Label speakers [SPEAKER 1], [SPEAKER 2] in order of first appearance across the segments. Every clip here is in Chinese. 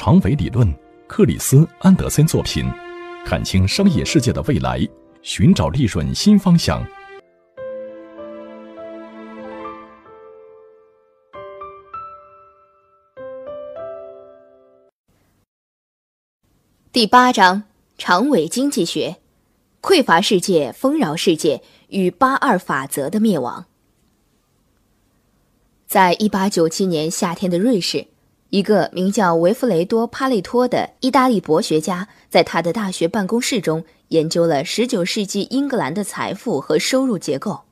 [SPEAKER 1] 长尾理论，克里斯安德森作品，看清商业世界的未来，寻找利润新方向。第八章：长尾经济学，匮乏世界、丰饶世界与八二法则的灭亡。在一八九七年夏天的瑞士。一个名叫维弗雷多·帕累托的意大利博学家，在他的大学办公室中研究了19世纪英格兰的财富和收入结构。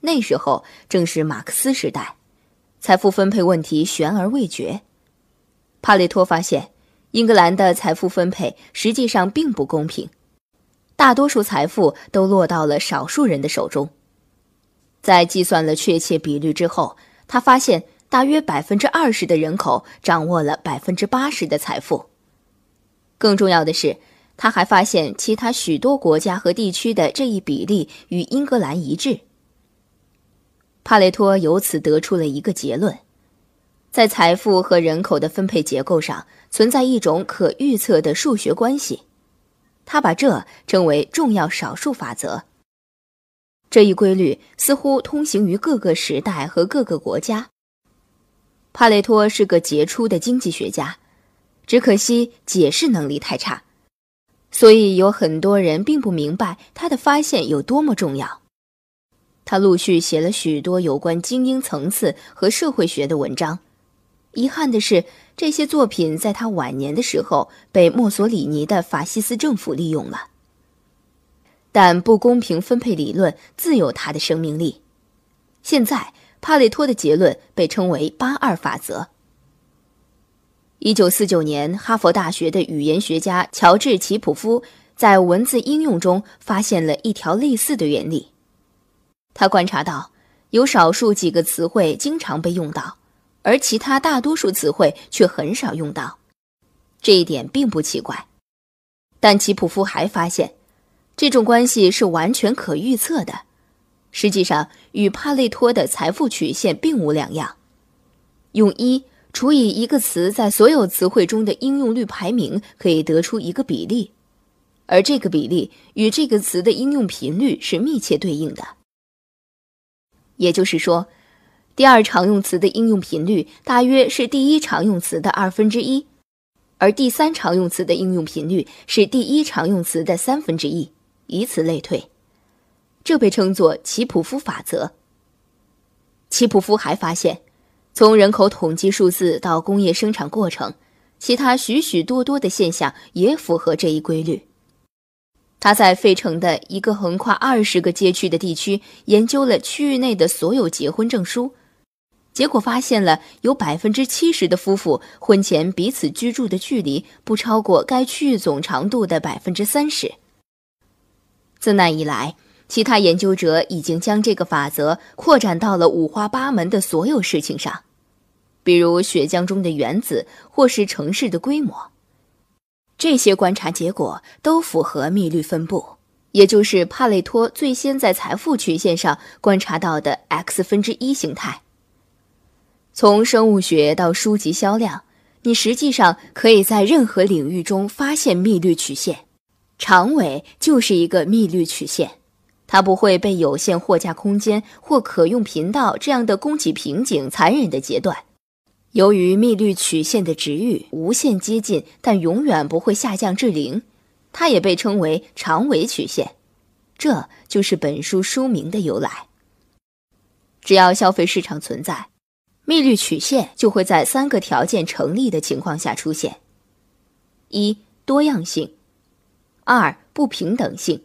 [SPEAKER 1] 那时候正是马克思时代，财富分配问题悬而未决。帕累托发现，英格兰的财富分配实际上并不公平，大多数财富都落到了少数人的手中。在计算了确切比率之后，他发现。大约百分之二十的人口掌握了百分之八十的财富。更重要的是，他还发现其他许多国家和地区的这一比例与英格兰一致。帕雷托由此得出了一个结论：在财富和人口的分配结构上存在一种可预测的数学关系。他把这称为“重要少数法则”。这一规律似乎通行于各个时代和各个国家。帕累托是个杰出的经济学家，只可惜解释能力太差，所以有很多人并不明白他的发现有多么重要。他陆续写了许多有关精英层次和社会学的文章，遗憾的是，这些作品在他晚年的时候被墨索里尼的法西斯政府利用了。但不公平分配理论自有它的生命力，现在。帕累托的结论被称为“八二法则”。一九四九年，哈佛大学的语言学家乔治齐普夫在文字应用中发现了一条类似的原理。他观察到，有少数几个词汇经常被用到，而其他大多数词汇却很少用到。这一点并不奇怪，但齐普夫还发现，这种关系是完全可预测的。实际上与帕累托的财富曲线并无两样。用一除以一个词在所有词汇中的应用率排名，可以得出一个比例，而这个比例与这个词的应用频率是密切对应的。也就是说，第二常用词的应用频率大约是第一常用词的二分之一，而第三常用词的应用频率是第一常用词的三分之一，以此类推。这被称作齐普夫法则。齐普夫还发现，从人口统计数字到工业生产过程，其他许许多多的现象也符合这一规律。他在费城的一个横跨二十个街区的地区研究了区域内的所有结婚证书，结果发现了有百分之七十的夫妇婚前彼此居住的距离不超过该区域总长度的百分之三十。自那以来，其他研究者已经将这个法则扩展到了五花八门的所有事情上，比如血浆中的原子或是城市的规模。这些观察结果都符合密律分布，也就是帕累托最先在财富曲线上观察到的 x 分之一形态。从生物学到书籍销量，你实际上可以在任何领域中发现密律曲线。长尾就是一个密律曲线。它不会被有限货架空间或可用频道这样的供给瓶颈残忍的截断。由于密率曲线的值域无限接近，但永远不会下降至零，它也被称为长尾曲线。这就是本书书名的由来。只要消费市场存在，密率曲线就会在三个条件成立的情况下出现：一、多样性；二、不平等性；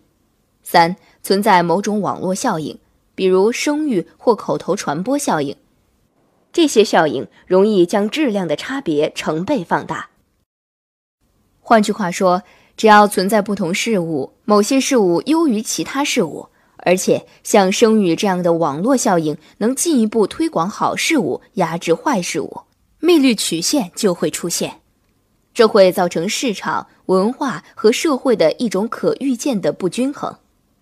[SPEAKER 1] 三。存在某种网络效应，比如声誉或口头传播效应，这些效应容易将质量的差别成倍放大。换句话说，只要存在不同事物，某些事物优于其他事物，而且像声誉这样的网络效应能进一步推广好事物、压制坏事物，幂律曲线就会出现。这会造成市场、文化和社会的一种可预见的不均衡。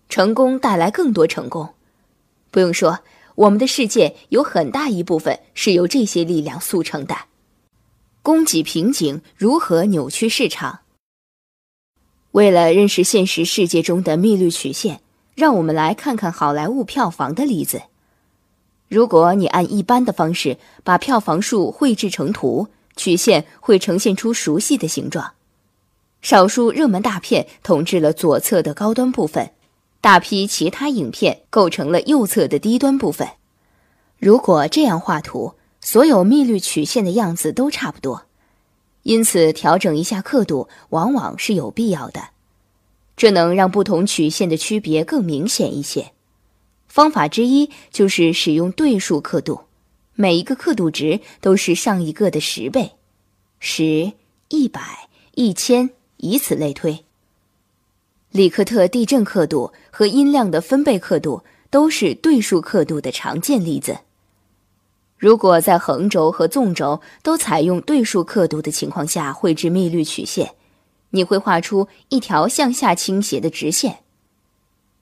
[SPEAKER 1] 成功带来更多成功，不用说，我们的世界有很大一部分是由这些力量促成的。供给瓶颈如何扭曲市场？为了认识现实世界中的密律曲线，让我们来看看好莱坞票房的例子。如果你按一般的方式把票房数绘制成图，曲线会呈现出熟悉的形状。少数热门大片统治了左侧的高端部分。大批其他影片构成了右侧的低端部分。如果这样画图，所有密律曲线的样子都差不多，因此调整一下刻度往往是有必要的。这能让不同曲线的区别更明显一些。方法之一就是使用对数刻度，每一个刻度值都是上一个的十倍，十、一百、一千，以此类推。里克特地震刻度和音量的分贝刻度都是对数刻度的常见例子。如果在横轴和纵轴都采用对数刻度的情况下绘制幂律曲线，你会画出一条向下倾斜的直线。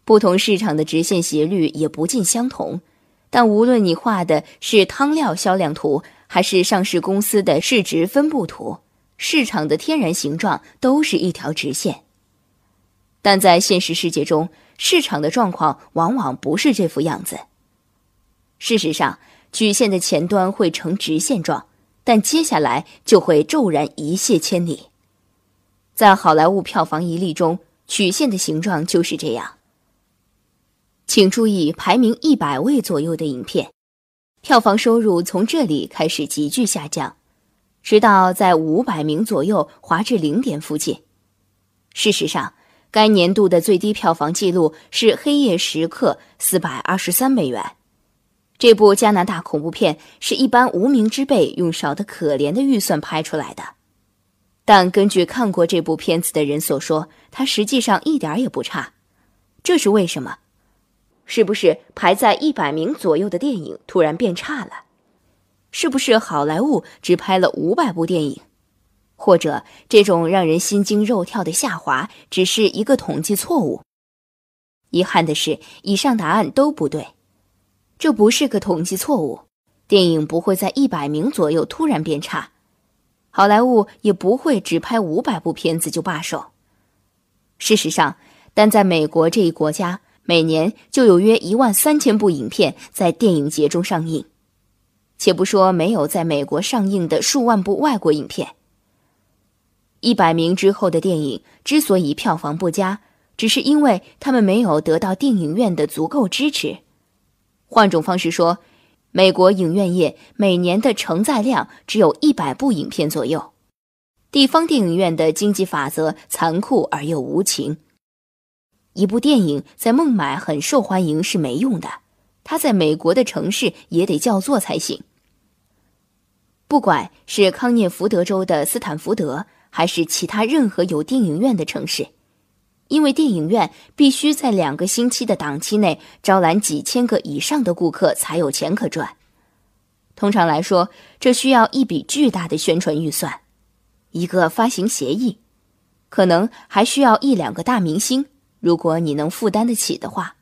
[SPEAKER 1] 不同市场的直线斜率也不尽相同，但无论你画的是汤料销量图还是上市公司的市值分布图，市场的天然形状都是一条直线。但在现实世界中，市场的状况往往不是这副样子。事实上，曲线的前端会呈直线状，但接下来就会骤然一泻千里。在好莱坞票房一例中，曲线的形状就是这样。请注意，排名一百位左右的影片，票房收入从这里开始急剧下降，直到在五百名左右滑至零点附近。事实上，该年度的最低票房纪录是《黑夜时刻》四百二十三美元。这部加拿大恐怖片是一般无名之辈用少得可怜的预算拍出来的，但根据看过这部片子的人所说，它实际上一点也不差。这是为什么？是不是排在一百名左右的电影突然变差了？是不是好莱坞只拍了五百部电影？或者这种让人心惊肉跳的下滑只是一个统计错误。遗憾的是，以上答案都不对。这不是个统计错误，电影不会在一百名左右突然变差，好莱坞也不会只拍五百部片子就罢手。事实上，但在美国这一国家，每年就有约一万三千部影片在电影节中上映，且不说没有在美国上映的数万部外国影片。一百名之后的电影之所以票房不佳，只是因为他们没有得到电影院的足够支持。换种方式说，美国影院业每年的承载量只有一百部影片左右。地方电影院的经济法则残酷而又无情。一部电影在孟买很受欢迎是没用的，它在美国的城市也得叫座才行。不管是康涅福德州的斯坦福德。还是其他任何有电影院的城市，因为电影院必须在两个星期的档期内招揽几千个以上的顾客才有钱可赚。通常来说，这需要一笔巨大的宣传预算，一个发行协议，可能还需要一两个大明星。如果你能负担得起的话，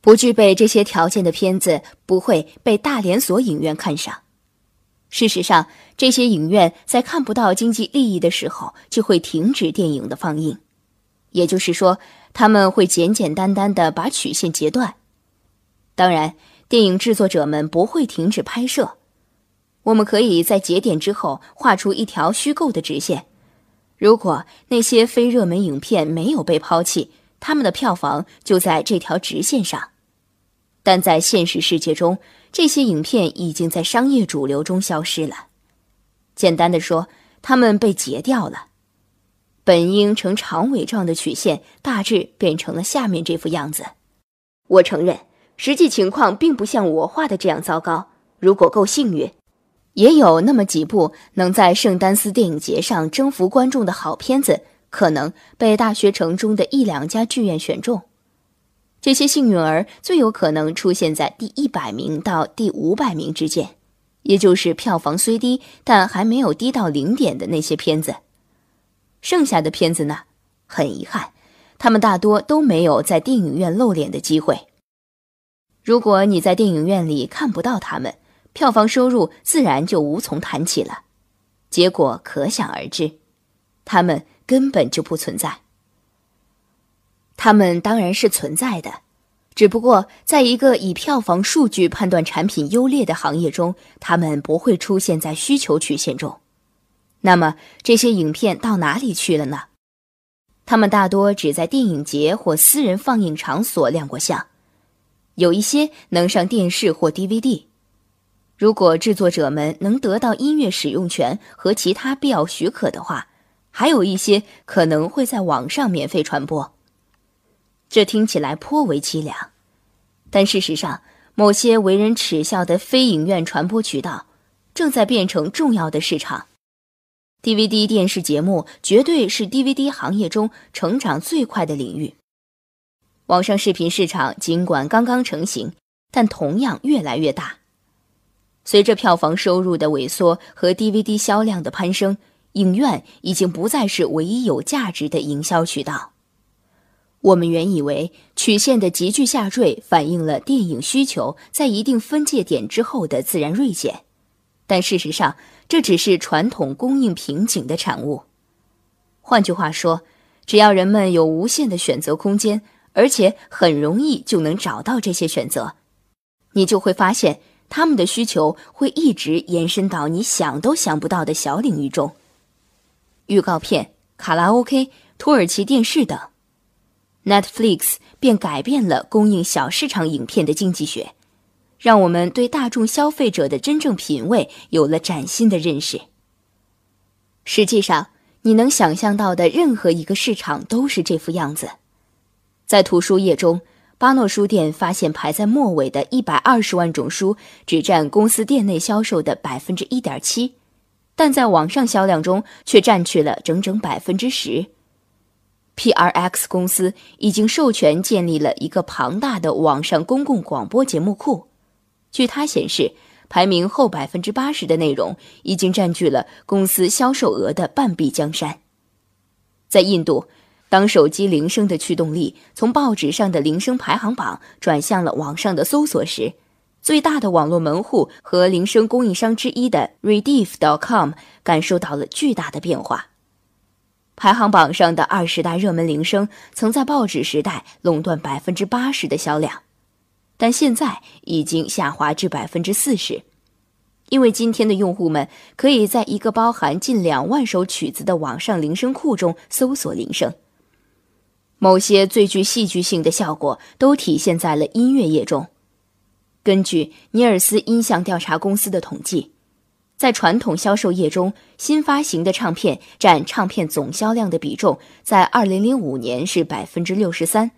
[SPEAKER 1] 不具备这些条件的片子不会被大连锁影院看上。事实上，这些影院在看不到经济利益的时候，就会停止电影的放映，也就是说，他们会简简单单的把曲线截断。当然，电影制作者们不会停止拍摄。我们可以在节点之后画出一条虚构的直线。如果那些非热门影片没有被抛弃，他们的票房就在这条直线上。但在现实世界中，这些影片已经在商业主流中消失了。简单的说，它们被截掉了。本应呈长尾状的曲线，大致变成了下面这副样子。我承认，实际情况并不像我画的这样糟糕。如果够幸运，也有那么几部能在圣丹斯电影节上征服观众的好片子，可能被大学城中的一两家剧院选中。这些幸运儿最有可能出现在第一百名到第五百名之间，也就是票房虽低但还没有低到零点的那些片子。剩下的片子呢？很遗憾，他们大多都没有在电影院露脸的机会。如果你在电影院里看不到他们，票房收入自然就无从谈起了。结果可想而知，他们根本就不存在。他们当然是存在的，只不过在一个以票房数据判断产品优劣的行业中，他们不会出现在需求曲线中。那么这些影片到哪里去了呢？他们大多只在电影节或私人放映场所亮过相，有一些能上电视或 DVD。如果制作者们能得到音乐使用权和其他必要许可的话，还有一些可能会在网上免费传播。这听起来颇为凄凉，但事实上，某些为人耻笑的非影院传播渠道正在变成重要的市场。DVD 电视节目绝对是 DVD 行业中成长最快的领域。网上视频市场尽管刚刚成型，但同样越来越大。随着票房收入的萎缩和 DVD 销量的攀升，影院已经不再是唯一有价值的营销渠道。我们原以为曲线的急剧下坠反映了电影需求在一定分界点之后的自然锐减，但事实上这只是传统供应瓶颈的产物。换句话说，只要人们有无限的选择空间，而且很容易就能找到这些选择，你就会发现他们的需求会一直延伸到你想都想不到的小领域中：预告片、卡拉 OK、土耳其电视等。Netflix 便改变了供应小市场影片的经济学，让我们对大众消费者的真正品味有了崭新的认识。实际上，你能想象到的任何一个市场都是这副样子。在图书业中，巴诺书店发现排在末尾的120万种书只占公司店内销售的1.7%，但在网上销量中却占据了整整10%。PRX 公司已经授权建立了一个庞大的网上公共广播节目库。据它显示，排名后百分之八十的内容已经占据了公司销售额的半壁江山。在印度，当手机铃声的驱动力从报纸上的铃声排行榜转向了网上的搜索时，最大的网络门户和铃声供应商之一的 Rediff.com 感受到了巨大的变化。排行榜上的二十大热门铃声，曾在报纸时代垄断百分之八十的销量，但现在已经下滑至百分之四十，因为今天的用户们可以在一个包含近两万首曲子的网上铃声库中搜索铃声。某些最具戏剧性的效果都体现在了音乐业中，根据尼尔斯音像调查公司的统计。在传统销售业中，新发行的唱片占唱片总销量的比重在二零零五年是百分之六十三，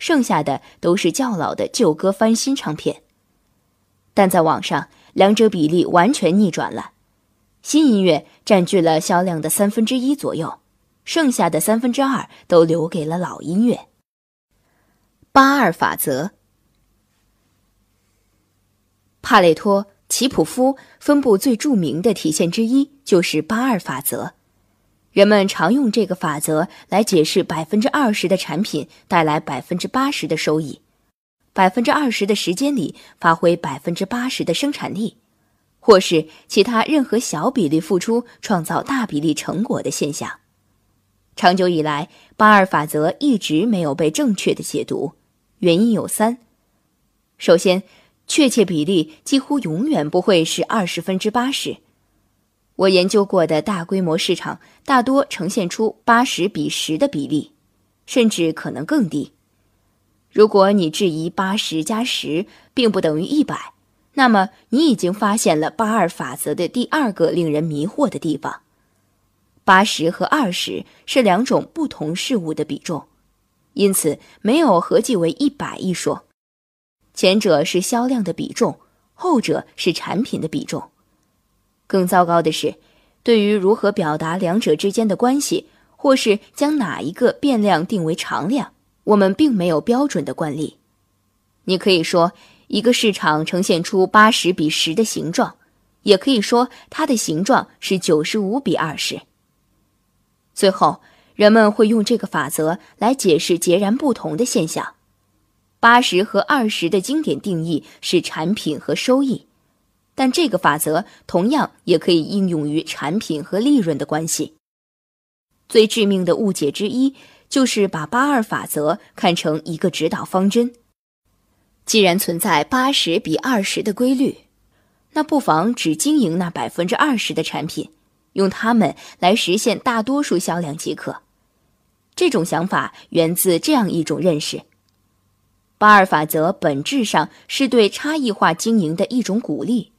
[SPEAKER 1] 剩下的都是较老的旧歌翻新唱片。但在网上，两者比例完全逆转了，新音乐占据了销量的三分之一左右，剩下的三分之二都留给了老音乐。八二法则，帕累托。齐普夫分布最著名的体现之一就是八二法则，人们常用这个法则来解释百分之二十的产品带来百分之八十的收益，百分之二十的时间里发挥百分之八十的生产力，或是其他任何小比例付出创造大比例成果的现象。长久以来，八二法则一直没有被正确的解读，原因有三：首先，确切比例几乎永远不会是二十分之八十。我研究过的大规模市场大多呈现出八十比十的比例，甚至可能更低。如果你质疑八十加十并不等于一百，那么你已经发现了八二法则的第二个令人迷惑的地方：八十和二十是两种不同事物的比重，因此没有合计为一百一说。前者是销量的比重，后者是产品的比重。更糟糕的是，对于如何表达两者之间的关系，或是将哪一个变量定为常量，我们并没有标准的惯例。你可以说一个市场呈现出八十比十的形状，也可以说它的形状是九十五比二十。最后，人们会用这个法则来解释截然不同的现象。八十和二十的经典定义是产品和收益，但这个法则同样也可以应用于产品和利润的关系。最致命的误解之一就是把八二法则看成一个指导方针。既然存在八十比二十的规律，那不妨只经营那百分之二十的产品，用它们来实现大多数销量即可。这种想法源自这样一种认识。八二法则本质上是对差异化经营的一种鼓励，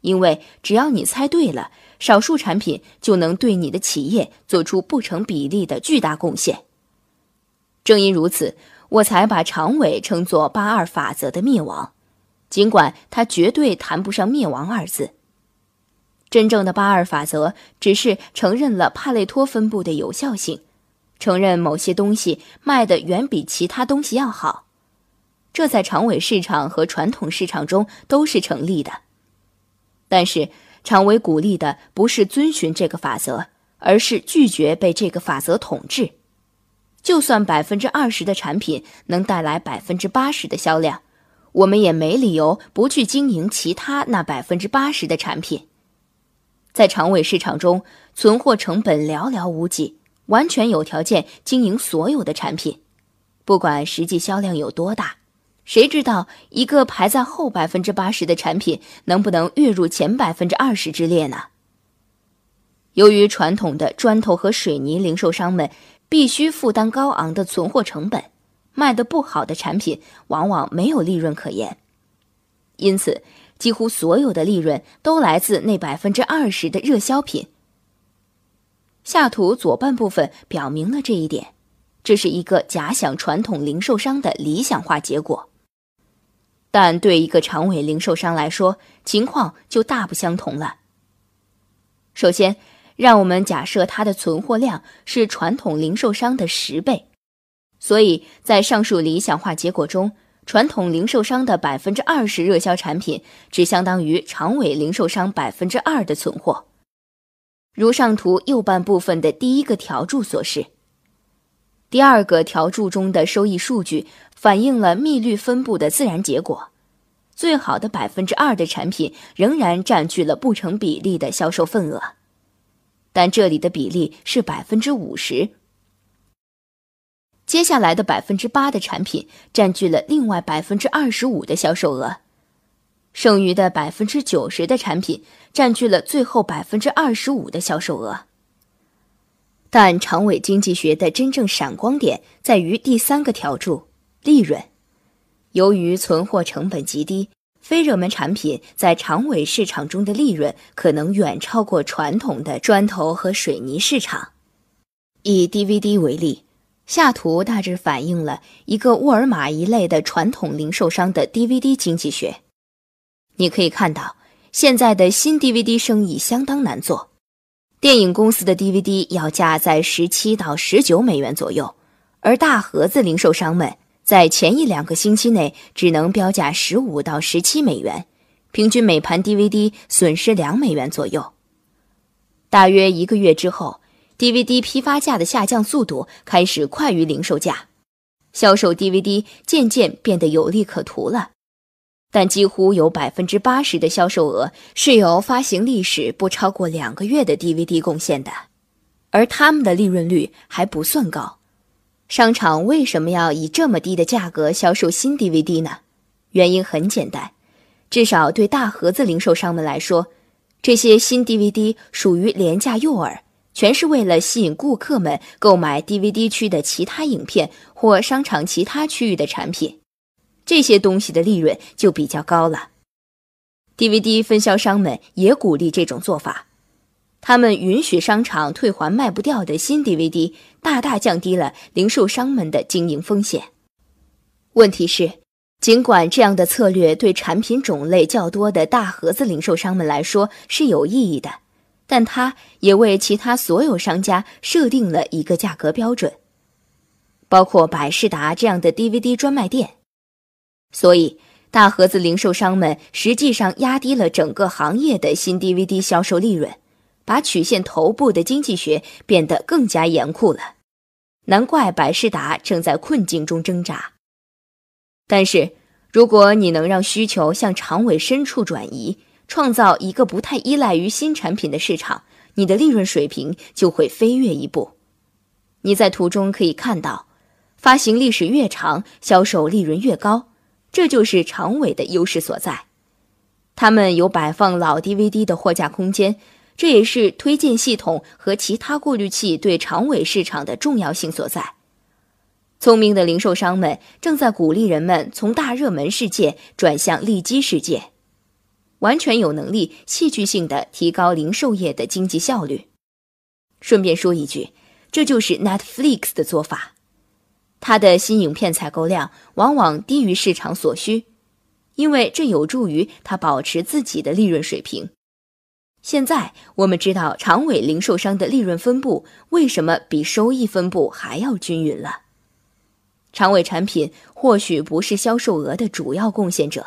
[SPEAKER 1] 因为只要你猜对了，少数产品就能对你的企业做出不成比例的巨大贡献。正因如此，我才把常委称作八二法则的灭亡，尽管它绝对谈不上灭亡二字。真正的八二法则只是承认了帕累托分布的有效性，承认某些东西卖的远比其他东西要好。这在长尾市场和传统市场中都是成立的，但是长尾鼓励的不是遵循这个法则，而是拒绝被这个法则统治。就算百分之二十的产品能带来百分之八十的销量，我们也没理由不去经营其他那百分之八十的产品。在长尾市场中，存货成本寥寥无几，完全有条件经营所有的产品，不管实际销量有多大。谁知道一个排在后百分之八十的产品能不能跃入前百分之二十之列呢？由于传统的砖头和水泥零售商们必须负担高昂的存货成本，卖的不好的产品往往没有利润可言，因此几乎所有的利润都来自那百分之二十的热销品。下图左半部分表明了这一点，这是一个假想传统零售商的理想化结果。但对一个长尾零售商来说，情况就大不相同了。首先，让我们假设它的存货量是传统零售商的十倍，所以在上述理想化结果中，传统零售商的百分之二十热销产品，只相当于长尾零售商百分之二的存货。如上图右半部分的第一个条柱所示，第二个条柱中的收益数据反映了密率分布的自然结果。最好的百分之二的产品仍然占据了不成比例的销售份额，但这里的比例是百分之五十。接下来的百分之八的产品占据了另外百分之二十五的销售额，剩余的百分之九十的产品占据了最后百分之二十五的销售额。但长尾经济学的真正闪光点在于第三个条柱——利润。由于存货成本极低，非热门产品在长尾市场中的利润可能远超过传统的砖头和水泥市场。以 DVD 为例，下图大致反映了一个沃尔玛一类的传统零售商的 DVD 经济学。你可以看到，现在的新 DVD 生意相当难做。电影公司的 DVD 要价在17到19美元左右，而大盒子零售商们。在前一两个星期内，只能标价十五到十七美元，平均每盘 DVD 损失两美元左右。大约一个月之后，DVD 批发价的下降速度开始快于零售价，销售 DVD 渐渐变得有利可图了。但几乎有百分之八十的销售额是由发行历史不超过两个月的 DVD 贡献的，而他们的利润率还不算高。商场为什么要以这么低的价格销售新 DVD 呢？原因很简单，至少对大盒子零售商们来说，这些新 DVD 属于廉价诱饵，全是为了吸引顾客们购买 DVD 区的其他影片或商场其他区域的产品。这些东西的利润就比较高了。DVD 分销商们也鼓励这种做法。他们允许商场退还卖不掉的新 DVD，大大降低了零售商们的经营风险。问题是，尽管这样的策略对产品种类较多的大盒子零售商们来说是有意义的，但它也为其他所有商家设定了一个价格标准，包括百事达这样的 DVD 专卖店。所以，大盒子零售商们实际上压低了整个行业的新 DVD 销售利润。把曲线头部的经济学变得更加严酷了，难怪百事达正在困境中挣扎。但是，如果你能让需求向长尾深处转移，创造一个不太依赖于新产品的市场，你的利润水平就会飞跃一步。你在图中可以看到，发行历史越长，销售利润越高，这就是长尾的优势所在。他们有摆放老 DVD 的货架空间。这也是推荐系统和其他过滤器对长尾市场的重要性所在。聪明的零售商们正在鼓励人们从大热门世界转向利基世界，完全有能力戏剧性的提高零售业的经济效率。顺便说一句，这就是 Netflix 的做法。它的新影片采购量往往低于市场所需，因为这有助于它保持自己的利润水平。现在我们知道长尾零售商的利润分布为什么比收益分布还要均匀了。长尾产品或许不是销售额的主要贡献者，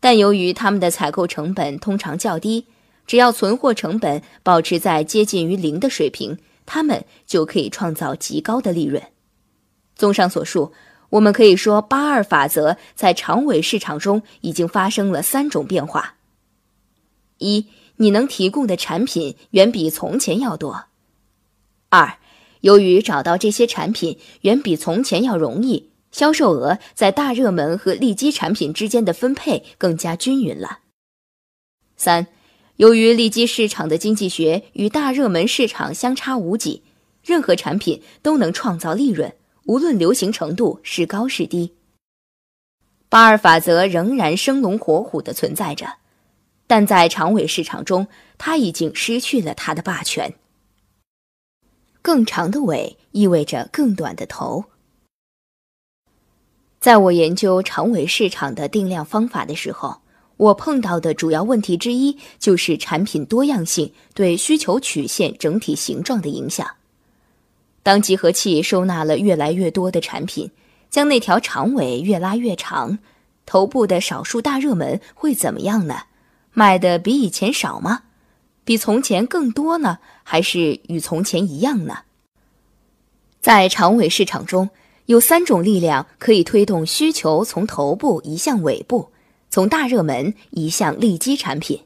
[SPEAKER 1] 但由于他们的采购成本通常较低，只要存货成本保持在接近于零的水平，他们就可以创造极高的利润。综上所述，我们可以说八二法则在长尾市场中已经发生了三种变化：一。你能提供的产品远比从前要多。二，由于找到这些产品远比从前要容易，销售额在大热门和利基产品之间的分配更加均匀了。三，由于利基市场的经济学与大热门市场相差无几，任何产品都能创造利润，无论流行程度是高是低。巴尔法则仍然生龙活虎地存在着。但在长尾市场中，他已经失去了他的霸权。更长的尾意味着更短的头。在我研究长尾市场的定量方法的时候，我碰到的主要问题之一就是产品多样性对需求曲线整体形状的影响。当集合器收纳了越来越多的产品，将那条长尾越拉越长，头部的少数大热门会怎么样呢？买的比以前少吗？比从前更多呢，还是与从前一样呢？在长尾市场中，有三种力量可以推动需求从头部移向尾部，从大热门移向利基产品。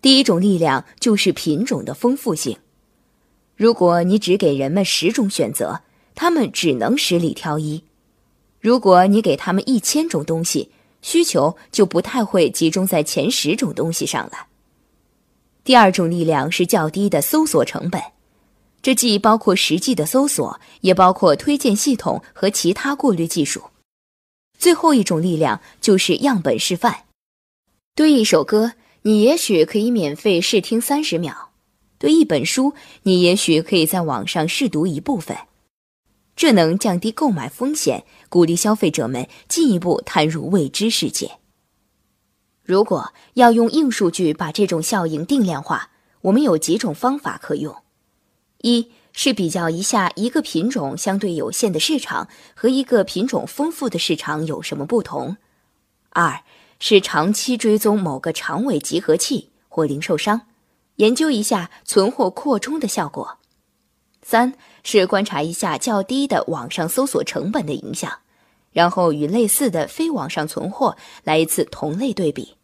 [SPEAKER 1] 第一种力量就是品种的丰富性。如果你只给人们十种选择，他们只能十里挑一；如果你给他们一千种东西，需求就不太会集中在前十种东西上了。第二种力量是较低的搜索成本，这既包括实际的搜索，也包括推荐系统和其他过滤技术。最后一种力量就是样本示范。对一首歌，你也许可以免费试听三十秒；对一本书，你也许可以在网上试读一部分。这能降低购买风险，鼓励消费者们进一步探入未知世界。如果要用硬数据把这种效应定量化，我们有几种方法可用：一是比较一下一个品种相对有限的市场和一个品种丰富的市场有什么不同；二是长期追踪某个长尾集合器或零售商，研究一下存货扩充的效果；三。是观察一下较低的网上搜索成本的影响，然后与类似的非网上存货来一次同类对比。